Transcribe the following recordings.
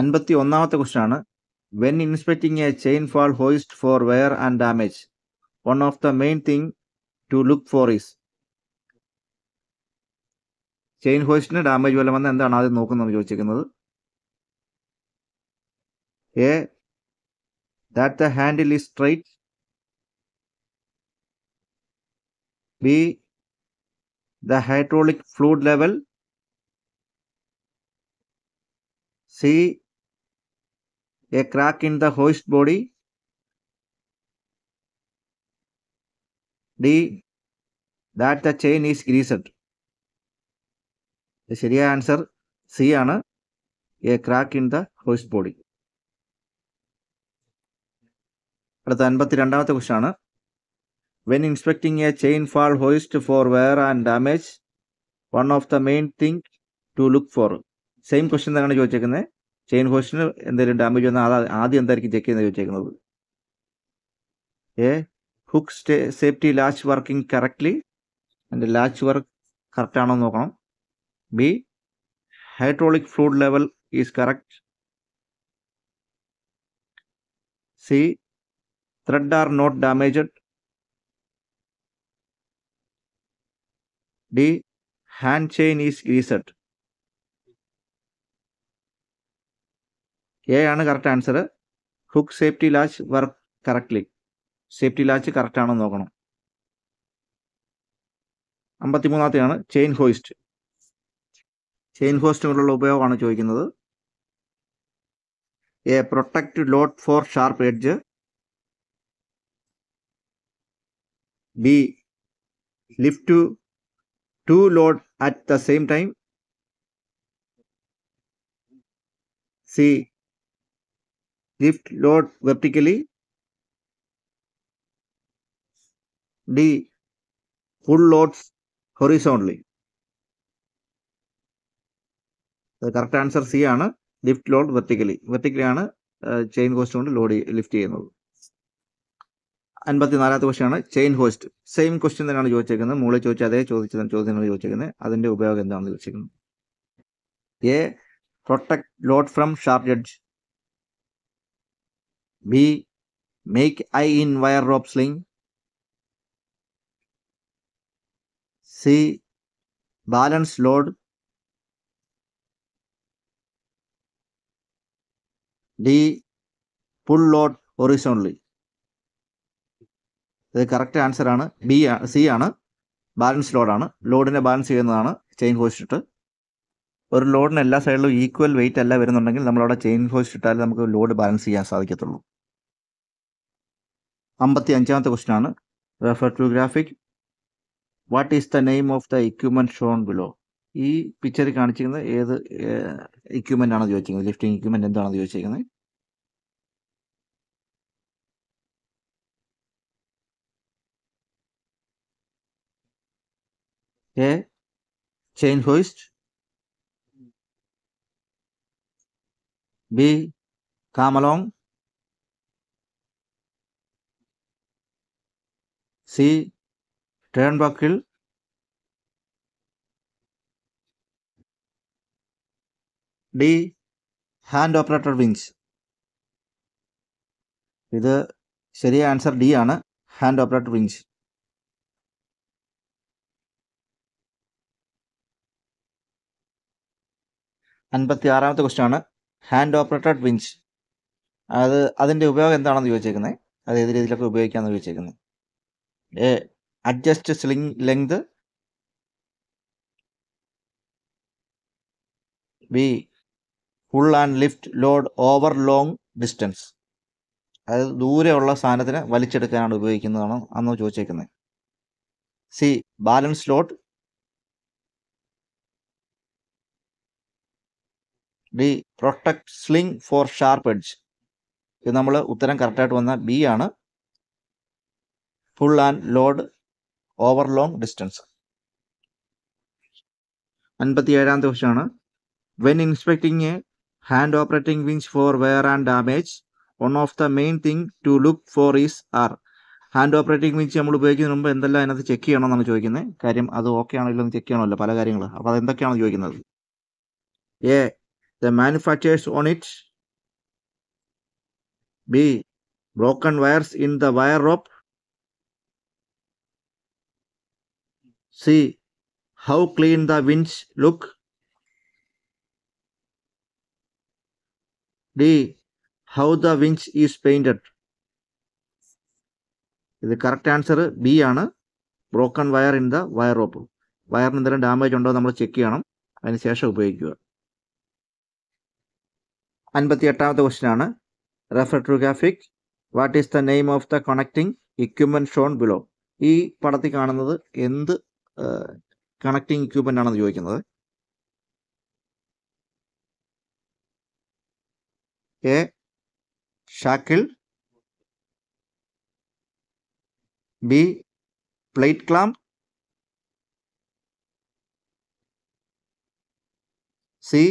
അൻപത്തി ഒന്നാമത്തെ ക്വസ്റ്റൻ ആണ് when inspecting a chain fall hoist for wear and damage one of the main thing to look for is chain ഹോയിസ്റ്റിന് damage വല്ലം വന്ന എന്താണ് ആദ്യം നോക്കുന്നത് ചോദിച്ചിരിക്കുന്നത് A that the handle is straight B the hydraulic fluid level see a crack in the host body. D. That the chain is greased. The Sharia answer C. Anna, a crack in the host അടുത്ത അൻപത്തി രണ്ടാമത്തെ question ആണ് when inspecting a chain fall hoist for wear and damage one of the main thing to look for same question തന്നെയാണ് ചോദിച്ചേക്കുന്നത് chain ഹോസ്റ്റിന് എന്തെങ്കിലും damage വന്നാൽ ആദ്യം എന്തായിരിക്കും ചെക്ക് ചെയ്യുന്നത് ചോദിച്ചേക്കുന്നത് A hook stay safety latch working correctly അതിൻ്റെ ലാച്ച് വർക്ക് കറക്റ്റ് ആണോ നോക്കണം B hydraulic fluid level is correct C thread are not damaged D hand chain is greased A ആണ് correct answer hook safety latch work correctly safety latch correct ആണെന്ന് നോക്കണം അമ്പത്തിമൂന്നാമത്തെയാണ് chain hoist chain ഹോയിസ്റ്റുകളുള്ള ഉപയോഗമാണ് ചോദിക്കുന്നത് A protect load for sharp edge B lift two two load at the same time C lift load vertically. D. Full loads horizontally. The correct answer C ആണ് lift load vertically vertically ആണ് chain hoist കൊണ്ട് load lift ചെയ്യുന്നത് അൻപത്തിനാലാമത്തെ question ആണ് chain hoist same question തന്നെയാണ് ചോദിച്ചിരിക്കുന്നത് മുകളിൽ ചോദിച്ച അതേ ചോദിച്ച ചോദ്യങ്ങൾ ചോദിച്ചിരിക്കുന്നത് അതിന്റെ ഉപയോഗം എന്താണെന്ന് ചോദിച്ചേക്കുന്നത് A protect load from sharp edge B. Make I in wire rope sling. C. Balance load. D. Pull load horizontally. ഇത് കറക്റ്റ് ആൻസർ ആണ് ബി സി ആണ് ബാലൻസ് ലോഡാണ് ലോഡിനെ ബാലൻസ് ചെയ്യുന്നതാണ് ചെയിൻ ഹോസ്റ്റ് ഇട്ട് ഒരു ലോഡിന് എല്ലാ സൈഡിലും ഈക്വൽ വെയിറ്റ് അല്ല വരുന്നുണ്ടെങ്കിൽ നമ്മളവിടെ ചെയിൻ ഹോസ്റ്റ് ഇട്ടാൽ നമുക്ക് ലോഡ് ബാലൻസ് ചെയ്യാൻ സാധിക്കത്തുള്ളൂ അമ്പത്തി അഞ്ചാമത്തെ ക്വസ്റ്റൻ ആണ് refer to graphic what is the name of the equipment shown below ഈ പിക്ചറിൽ കാണിച്ചിരിക്കുന്നത് ഏത് ഇക്യുപ്മെൻ്റ് ആണെന്ന് ചോദിച്ചിരിക്കുന്നത് ലിഫ്റ്റിംഗ് ഇക്യുപ്മെൻ്റ് എന്താണെന്ന് ചോദിച്ചിരിക്കുന്നത് A chain hoist B come along C turnbuckle D hand operated winch ഇത് ശരിയ ആൻസർ ഡി ആണ് ഹാൻഡ് ഓപ്പറേറ്റഡ് വിങ്സ് അൻപത്തി ആറാമത്തെ ക്വസ്റ്റ്യൻ ആണ് ഹാൻഡ് ഓപ്പറേറ്റഡ് വിങ്സ് അത് അതിൻ്റെ ഉപയോഗം എന്താണെന്ന് ചോദിച്ചേക്കുന്നത് അത് ഏത് രീതിയിലൊക്കെ ഉപയോഗിക്കാമെന്ന് ചോദിച്ചേക്കുന്നത് adjust sling length B pull and lift load over long distance അതായത് ദൂരെയുള്ള സാധനത്തിന് വലിച്ചെടുക്കാനാണ് ഉപയോഗിക്കുന്നതാണ് അന്ന് ചോദിച്ചേക്കുന്നത് C balance load B protect sling for sharp edge ഇത് നമ്മൾ ഉത്തരം കറക്റ്റായിട്ട് വന്ന ബി ആണ് pull and load over long distance അൻപത്തി ഏഴാം ദിവസമാണ് when inspecting a hand operating winch for wear and damage one of the main thing to look for is are hand operating wings നമ്മൾ ഉപയോഗിക്കുന്നതിന് മുമ്പ് എന്തെല്ലാം അതിനകത്ത് ചെക്ക് ചെയ്യണമെന്നാണ് ചോദിക്കുന്നത് കാര്യം അത് ഓക്കെ ആണല്ലോ ചെക്ക് ചെയ്യണമല്ലോ പല കാര്യങ്ങൾ അപ്പോൾ അതെന്തൊക്കെയാണ് ചോദിക്കുന്നത് A the manufacturers on it B broken wires in the wire rope See how clean the winds look. D. How the winch is painted. ഇത് കറക്റ്റ് ആൻസർ ബി ആണ് broken wire in the wire rope വയറിന് എന്തെങ്കിലും damage ഉണ്ടോ നമ്മൾ check ചെയ്യണം അതിനുശേഷം ഉപയോഗിക്കുക അൻപത്തി എട്ടാമത്തെ ക്വസ്റ്റ്യൻ ആണ് refer to graphic what is the name of the connecting equipment shown below ഈ പടത്തിൽ കാണുന്നത് എന്ത് കണക്റ്റിംഗ് ഇക്വിപ്മെൻ്റ് ആണെന്ന് ചോദിക്കുന്നത് A shackle B plate clamp C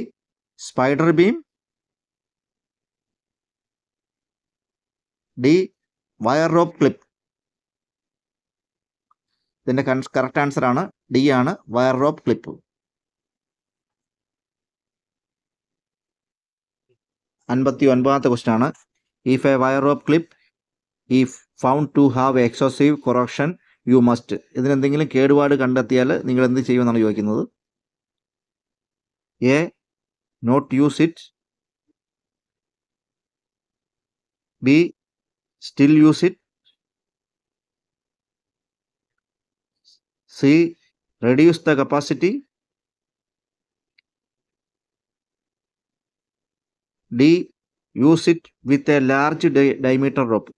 spider beam D wire rope clip ഇതിൻ്റെ കറക്റ്റ് ആൻസർ ആണ് ഡി ആണ് വയർ റോപ്പ് ക്ലിപ്പ് അൻപത്തി ഒൻപതാമത്തെ ക്വസ്റ്റൻ ആണ് if a wire rope clip if found to have excessive corrosion you must ഇതിനെന്തെങ്കിലും കേടുപാട് കണ്ടെത്തിയാൽ നിങ്ങൾ എന്ത് ചെയ്യുമെന്നാണ് ചോദിക്കുന്നത് A not use it B still use it C. Reduce the capacity. D. Use it with a large diameter rope.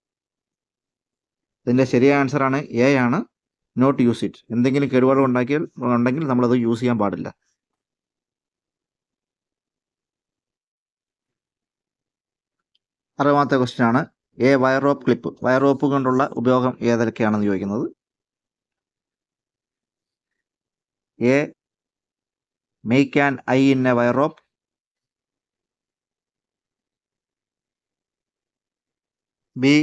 ഇതിൻ്റെ ശരിയായ answer ആണ് എ ആണ് നോട്ട് യൂസ് ഇറ്റ് എന്തെങ്കിലും കേടുപാടുകൾ ഉണ്ടാക്കിയാൽ ഉണ്ടെങ്കിൽ നമ്മളത് യൂസ് ചെയ്യാൻ പാടില്ല അറുപതാമത്തെ ക്വസ്റ്റ്യൻ ആണ് A wire rope clip wire rope കൊണ്ടുള്ള ഉപയോഗം ഏതൊക്കെയാണെന്ന് ചോദിക്കുന്നത് A make an eye in a wire rope B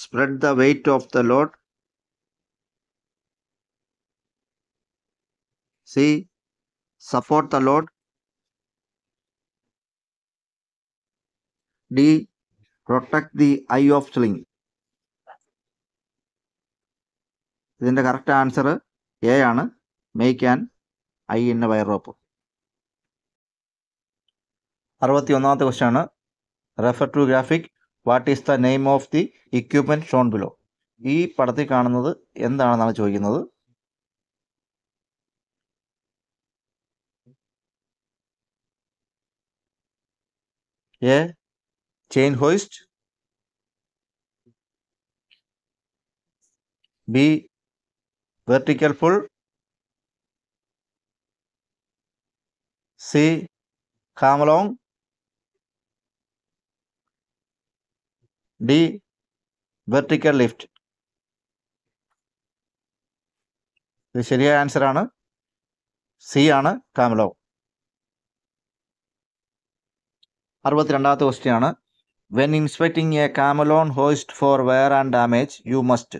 spread the weight of the load C support the load D protect the eye of sling ഇതിൻ്റെ correct answer A ആണ് make and eye in a wire rope അറുപത്തി ഒന്നാമത്തെ question ആണ് refer to graphic what is the name of the equipment shown below ഈ പടത്തിൽ കാണുന്നത് എന്താണെന്നാണ് ചോദിക്കുന്നത് A chain hoist B vertical pull C come along D vertical lift ഇത് ശരിയായ ആൻസർ ആണ് സി ആണ് കാമലോങ് അറുപത്തിരണ്ടാമത്തെ ക്വസ്റ്റ്യൻ ആണ് when inspecting a come along hoist for wear and damage you must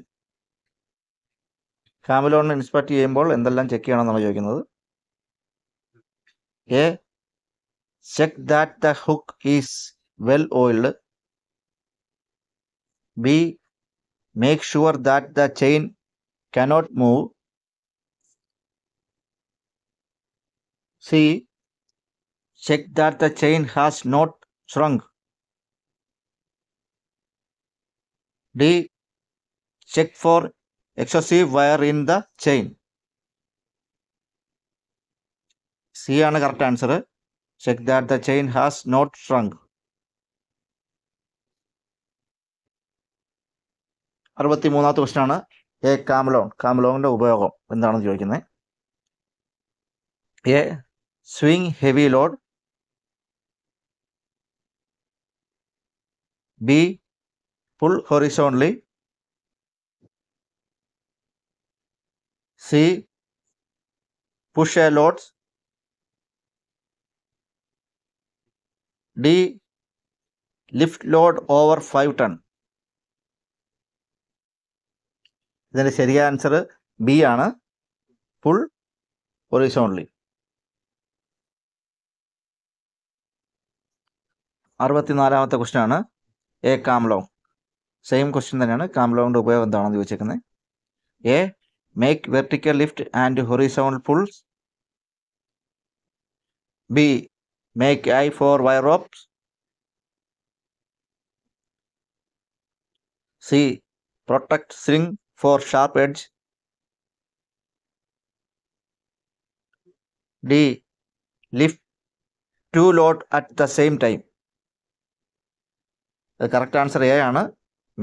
come along inspect ചെയ്യുമ്പോൾ എന്തെല്ലാം ചെക്ക് ചെയ്യണം എന്നാണ് ചോദിക്കുന്നത് A. Check that the hook is well oiled. B. Make sure that the chain cannot move. C. Check that the chain has not shrunk. D. Check for excessive wire in the chain. C ആണ് correct answer check that the chain has not shrunk അറുപത്തി മൂന്നാമത്തെ question ആണ് A കാമലോൺ കാമലോണിൻ്റെ ഉപയോഗം എന്താണെന്ന് ചോദിക്കുന്നത് A swing heavy load B pull horizontally C push A loads D lift load over five ton ഇതിൻ്റെ ശരിയായ answer B ആണ് ഫുൾ ഒറീസ ഓൺലി അറുപത്തിനാലാമത്തെ ക്വസ്റ്റൻ ആണ് എ കാംലോങ് സെയിം ക്വസ്റ്റ്യൻ തന്നെയാണ് കാംലോങ്ങിൻ്റെ ഉപയോഗം എന്താണെന്ന് ചോദിച്ചേക്കുന്നത് A make vertical lift and horizontal pulls B Make I for wire ropes. C. Protect string for sharp edge. D. Lift two load at the same time. The correct answer A ആണ്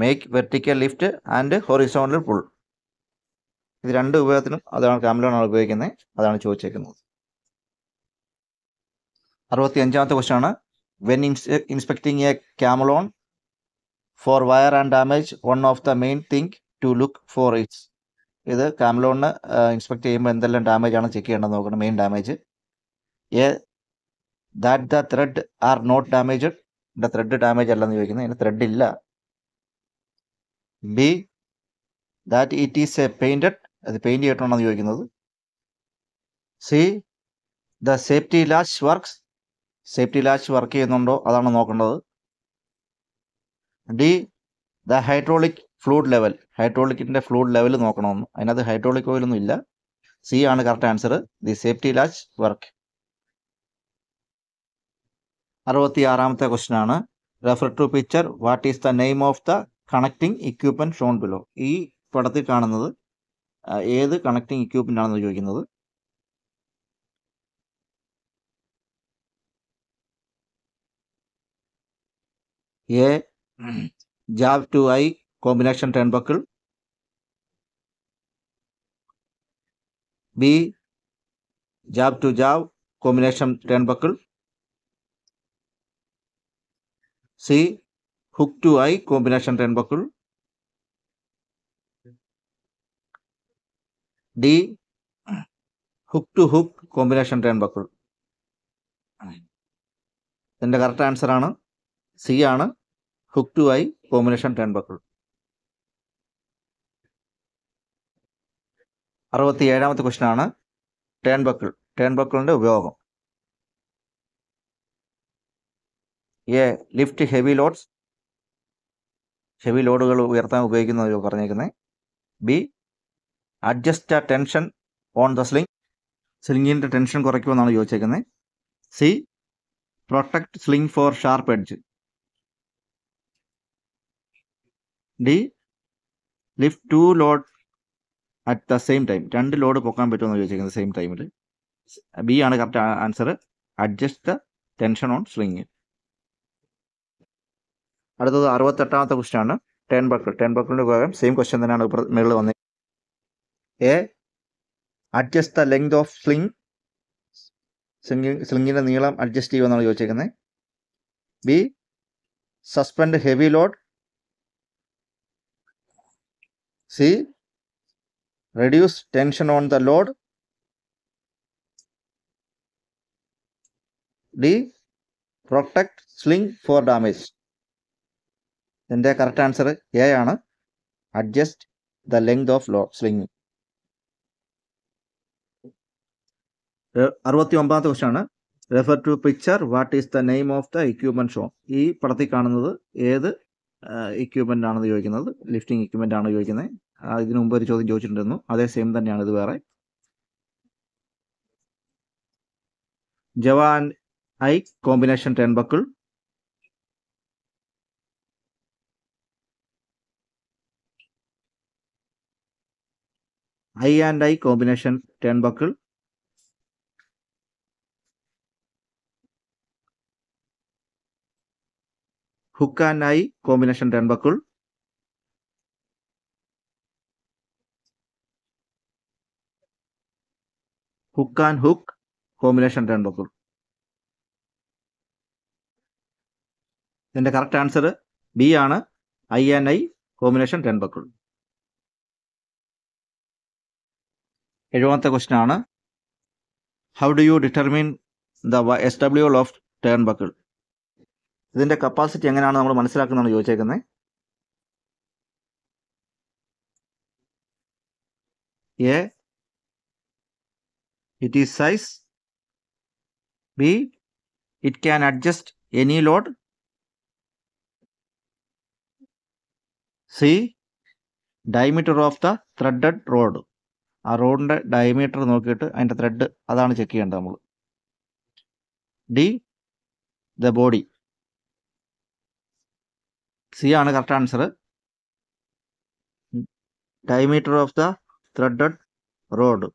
make vertical lift and horizontal pull. ഇത് രണ്ട് ഉപയോഗത്തിനും അതാണ് കാമിലോണാണ് ഉപയോഗിക്കുന്നത് അതാണ് ചോദിച്ചേക്കുന്നത് അറുപത്തി അഞ്ചാമത്തെ question ആണ് വെൻ ഇൻസ് inspecting a come along for wire and damage one of the main think to look for it's ഇത് ക്യാമലോണിന് ഇൻസ്പെക്ട് ചെയ്യുമ്പോൾ എന്തെല്ലാം ഡാമേജ് ആണ് ചെക്ക് ചെയ്യേണ്ടത് നോക്കണം main damage A that the thread are not damaged എൻ്റെ ത്രെഡ് ഡാമേജ് അല്ലെന്ന് ചോദിക്കുന്നത് അതിന് ത്രെഡ് ഇല്ല B that it is a painted അത് പെയിൻറ് ചെയ്തിട്ടാണെന്ന് ചോദിക്കുന്നത് C the safety latch works safety latch work ചെയ്യുന്നുണ്ടോ അതാണ് നോക്കേണ്ടത് D the hydraulic fluid level ഹൈഡ്രോളിക്കിൻ്റെ ഫ്ലൂഡ് ലെവൽ നോക്കണമെന്ന് അതിനകത്ത് ഹൈഡ്രോളിക് ഓയിലൊന്നും ഇല്ല സി ആണ് correct answer the safety latch work അറുപത്തി ആറാമത്തെ ക്വസ്റ്റ്യൻ ആണ് refer to picture what is the name of the connecting equipment shown below ഈ പടത്തിൽ കാണുന്നത് ഏത് കണക്റ്റിംഗ് ഇക്യൂപ്മെൻ്റ് ആണെന്ന് ചോദിക്കുന്നത് a jav 2i combination turnbuckle b jav to jav combination turnbuckle c hook to i combination turnbuckle d hook to hook combination turnbuckle ഇതിൻ്റെ correct answer ആണ് C ആണ് hook to eye combination turnbuckle അറുപത്തി ഏഴാമത്തെ question ആണ് turnbuckle ടേൺ ബക്കിളിൻ്റെ ഉപയോഗം A lift heavy loads heavy ലോഡുകൾ ഉയർത്താൻ ഉപയോഗിക്കുന്നത് പറഞ്ഞേക്കുന്നത് B adjust a tension on the sling സ്ലിങ്ങിൻ്റെ ടെൻഷൻ കുറയ്ക്കുമെന്നാണ് ചോദിച്ചേക്കുന്നത് C protect sling for sharp edge D lift two load at the same time രണ്ട് ലോഡ് പൊക്കാൻ പറ്റുമെന്ന് ചോദിച്ചിരിക്കുന്നത് സെയിം ടൈമിൽ ബി ആണ് correct answer adjust the tension on sling അടുത്തത് അറുപത്തെട്ടാമത്തെ ക്വസ്റ്റ്യൻ ആണ് ടെൻ ബക്കിൾ ടെൻ ബക്കിളിൻ്റെ ഉപയോഗം സെയിം ക്വസ്റ്റ്യൻ തന്നെയാണ് മുകളിൽ വന്നത് A adjust the length of sling slinging സ്ലിംഗിൻ്റെ നീളം അഡ്ജസ്റ്റ് ചെയ്യുമെന്നാണ് ചോദിച്ചേക്കുന്നത് B suspend heavy load See, reduce tension on the load. D, protect sling for damage. ഇതിൻ്റെ കറക്റ്റ് ആൻസർ എ ആണ് adjust the length of low sling അറുപത്തി ഒമ്പതാമത്തെ question ആണ് refer to picture what is the name of the equipment show ഈ പടത്തിൽ കാണുന്നത് ഏത് ഇക്വിപ്മെൻ്റ് ആണ് ചോദിക്കുന്നത് ലിഫ്റ്റിംഗ് ഇക്വിപ്മെൻ്റ് ആണ് ചോദിക്കുന്നത് ഇതിനു മുമ്പ് ഒരു ചോദ്യം ചോദിച്ചിട്ടുണ്ടായിരുന്നു അതേ സെയിം തന്നെയാണ് ഇത് വേറെ ജവാൻ eye combination turnbuckle eye and eye combination turnbuckle hook and eye combination turnbuckle hook and hook combination turnbuckle ഇതിന്റെ കറക്റ്റ് ആൻസർ ബി ആണ് eye and eye combination turnbuckle എഴുപത്തെ ക്വസ്റ്റിനാണ് how do you determine the S W of turnbuckle ഇതിൻ്റെ capacity എങ്ങനെയാണ് നമ്മൾ മനസ്സിലാക്കുന്നതെന്ന് ചോദിച്ചേക്കുന്നത് A it is size B it can adjust any load C diameter of the threaded rod ആ റോഡിൻ്റെ diameter നോക്കിയിട്ട് അതിൻ്റെ ത്രെഡ് അതാണ് ചെക്ക് ചെയ്യേണ്ടത് നമ്മൾ ഡി ദ ബോഡി സി ആണ് correct answer diameter of the threaded rod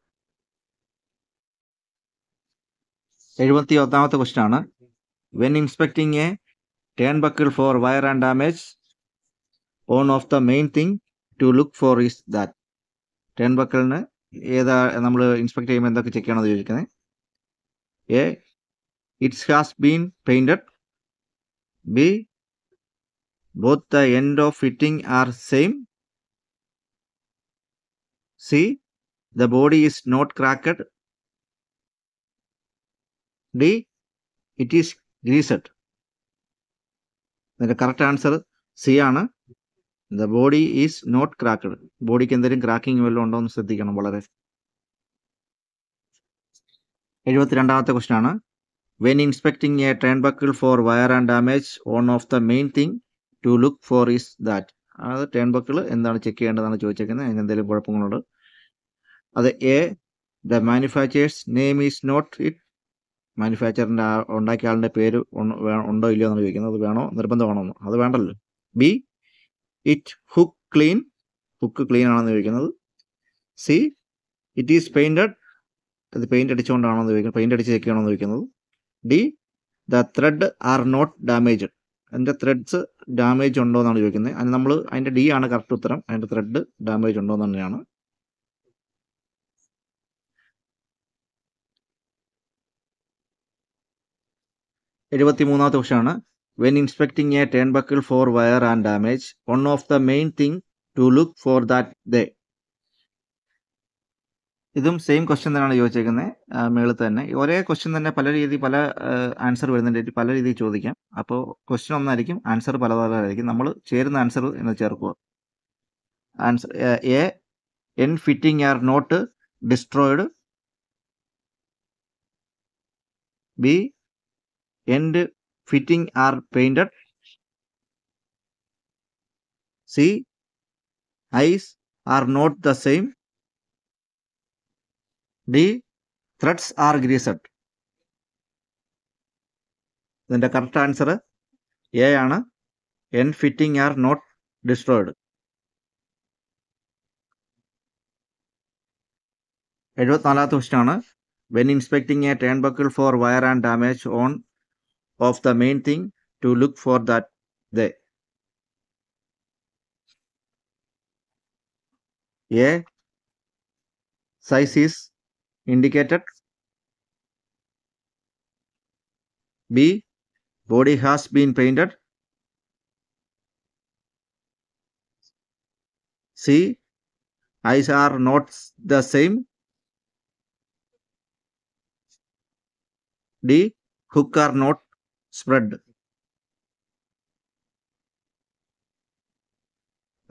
എഴുപത്തി ഒന്നാമത്തെ ക്വസ്റ്റ്യൻ ആണ് when inspecting a turn buckle for wire and damage on of the main thing to look for is that ടേൺ ബക്കിളിന് ഏതാ നമ്മൾ inspect ചെയ്യുമ്പോൾ എന്തൊക്കെ ചെക്ക് ചെയ്യണമെന്ന് ചോദിക്കുന്നത് A it's has been painted B both the end of fitting are same. C. The body is not cracked. D. It is greased. ഇതിൻ്റെ correct answer C ആണ് the body is not cracked ബോഡിക്ക് എന്തെങ്കിലും cracking വല്ലതും ഉണ്ടോ എന്ന് ശ്രദ്ധിക്കണം വളരെ എഴുപത്തിരണ്ടാമത്തെ ക്വസ്റ്റ്യൻ ആണ് when inspecting a train buckle for wire and damage on of the main thing to look for is that അതായത് ടേൺ ബക്കിൾ എന്താണ് ചെക്ക് ചെയ്യേണ്ടതാണ് ചോദിച്ചേക്കുന്നത് അതിന് എന്തെങ്കിലും കുഴപ്പങ്ങളുണ്ട് അത് a the manufacturer's name is not it മാനുഫാക്ചറിൻ്റെ ആ ഉണ്ടാക്കിയ ആളിൻ്റെ പേര് ഉണ്ടോ ഇല്ലയോ എന്നാണ് ചോദിക്കുന്നത് അത് വേണോ നിർബന്ധമാണോ എന്നോ അത് വേണ്ടല്ലോ B it hook clean hook clean ആണെന്ന് ചോദിക്കുന്നത് സി ഇറ്റ് ഈസ് പെയിൻറ്റഡ് അത് പെയിൻറ് അടിച്ചുകൊണ്ടാണോ എന്ന് ചോദിക്കുന്നത് പെയിൻറ് അടിച്ച് ചെക്ക് ചെയ്യണമെന്ന് ചോദിക്കുന്നത് D the thread are not damaged അതിൻ്റെ ത്രെഡ്സ് ഡാമേജ് ഉണ്ടോ എന്നാണ് ചോദിക്കുന്നത് അതിന് നമ്മൾ അതിൻ്റെ ഡി ആണ് കറക്റ്റ് ഉത്തരം അതിൻ്റെ ത്രെഡ് ഡാമേജ് ഉണ്ടോ എന്ന് തന്നെയാണ് എഴുപത്തി മൂന്നാമത്തെ ക്വസ്റ്റ്യനാണ് when inspecting a turn buckle for wire and damage one of the main thing to look for that they ഇതും സെയിം ക്വസ്റ്റ്യൻ തന്നെയാണ് ചോദിച്ചേക്കുന്നത് മേളിൽ തന്നെ ഒരേ ക്വസ്റ്റ്യൻ തന്നെ പല രീതി പല ആൻസർ വരുന്നതിൻ്റെ പല രീതിയിൽ ചോദിക്കാം അപ്പോൾ ക്വസ്റ്റ്യൻ ഒന്നായിരിക്കും ആൻസർ പല പലതായിരിക്കും നമ്മൾ ചേരുന്ന ആൻസർ എന്ന് ചേർക്കുക answer A end fitting are not destroyed B end fitting are painted C eyes are not the same the threads are greased ഇതിൻ്റെ കറക്റ്റ് ആൻസർ എ ആണ് end fitting are not destroyed എഴുപത്തിനാലാമത്തെ question ആണ് when inspecting a turn buckle for wire and damage on of the main thing to look for that they a size is indicated. B. Body has been painted. C. Eyes are not the same. D. Hook are not spread.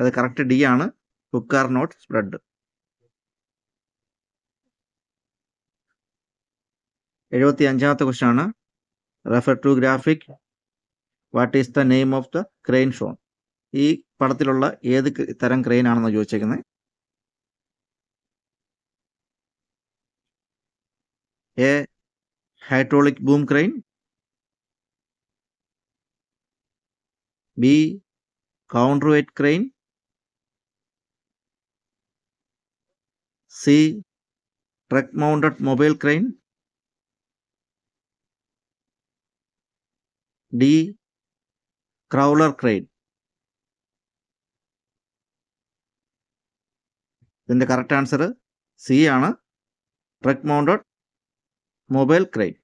The correct D hook are not spread. എഴുപത്തി അഞ്ചാമത്തെ question ആണ് refer to graphic what is the name of the crane shown ഈ പടത്തിലുള്ള ഏത് തരം crane ആണെന്ന് ചോദിച്ചേക്കുന്നത് A hydraulic boom crane B counter weight crane C truck mounted mobile crane D crawler crane ഇതിൻ്റെ കറക്റ്റ് ആൻസർ സി ആണ് truck mounted mobile crane